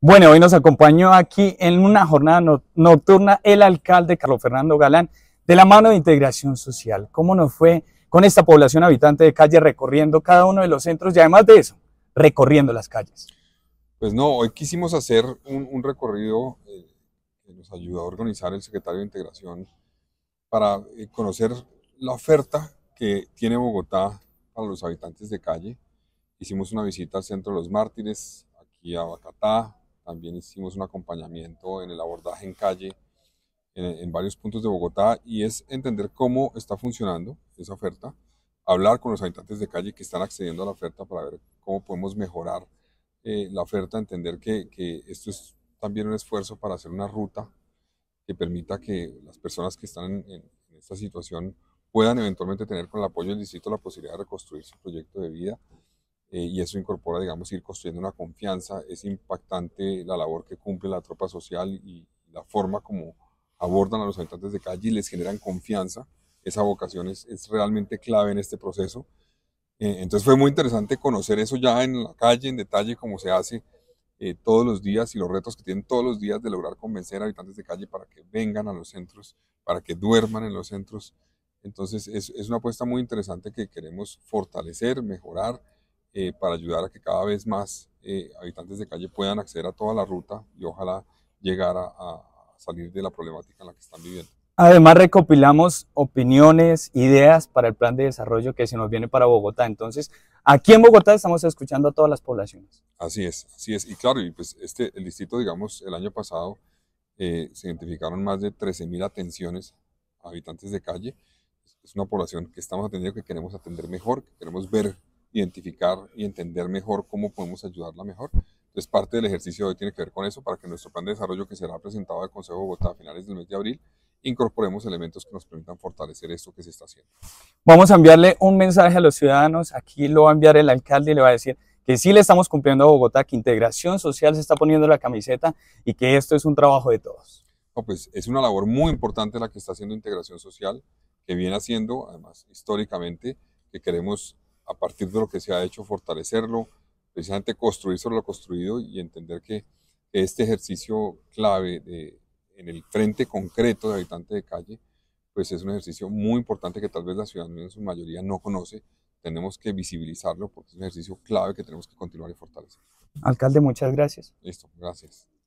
Bueno, hoy nos acompañó aquí en una jornada nocturna el alcalde Carlos Fernando Galán de la mano de Integración Social. ¿Cómo nos fue con esta población habitante de calle recorriendo cada uno de los centros y además de eso, recorriendo las calles? Pues no, hoy quisimos hacer un, recorrido eh, que nos ayudó a organizar el secretario de Integración para eh, conocer la oferta que tiene Bogotá para los habitantes de calle. Hicimos una visita al Centro de los Mártires, y a Bacatá. También hicimos un acompañamiento en el abordaje en calle en, varios puntos de Bogotá y es entender cómo está funcionando esa oferta, hablar con los habitantes de calle que están accediendo a la oferta para ver cómo podemos mejorar eh, la oferta, entender que, esto es también un esfuerzo para hacer una ruta que permita que las personas que están en, en, esta situación puedan eventualmente tener con el apoyo del distrito la posibilidad de reconstruir su proyecto de vida eh, y eso incorpora, digamos, ir construyendo una confianza. Es impactante la labor que cumple la tropa social y la forma como abordan a los habitantes de calle y les generan confianza. Esa vocación es, es realmente clave en este proceso. Eh, entonces fue muy interesante conocer eso ya en la calle, en detalle, cómo se hace eh, todos los días y los retos que tienen todos los días de lograr convencer a habitantes de calle para que vengan a los centros, para que duerman en los centros. Entonces es, es una apuesta muy interesante que queremos fortalecer, mejorar eh, para ayudar a que cada vez más eh, habitantes de calle puedan acceder a toda la ruta y ojalá llegar a, salir de la problemática en la que están viviendo. Además recopilamos opiniones, ideas para el plan de desarrollo que se nos viene para Bogotá. Entonces, aquí en Bogotá estamos escuchando a todas las poblaciones. Así es, así es. Y claro, pues este, el distrito, digamos, el año pasado eh, se identificaron más de 13.000 atenciones a habitantes de calle. Es una población que estamos atendiendo, que queremos atender mejor, que queremos ver identificar y entender mejor cómo podemos ayudarla mejor. Entonces, parte del ejercicio de hoy tiene que ver con eso, para que nuestro plan de desarrollo que será presentado al Consejo de Bogotá a finales del mes de abril, incorporemos elementos que nos permitan fortalecer esto que se está haciendo. Vamos a enviarle un mensaje a los ciudadanos, aquí lo va a enviar el alcalde y le va a decir que sí le estamos cumpliendo a Bogotá, que integración social se está poniendo la camiseta y que esto es un trabajo de todos. pues es una labor muy importante la que está haciendo integración social, que viene haciendo, además históricamente, que queremos a partir de lo que se ha hecho, fortalecerlo, precisamente construir sobre lo construido y entender que este ejercicio clave en el frente concreto de habitante de calle, pues es un ejercicio muy importante que tal vez la ciudadanía en su mayoría no conoce. Tenemos que visibilizarlo porque es un ejercicio clave que tenemos que continuar y fortalecer. Alcalde, muchas gracias. Listo, gracias.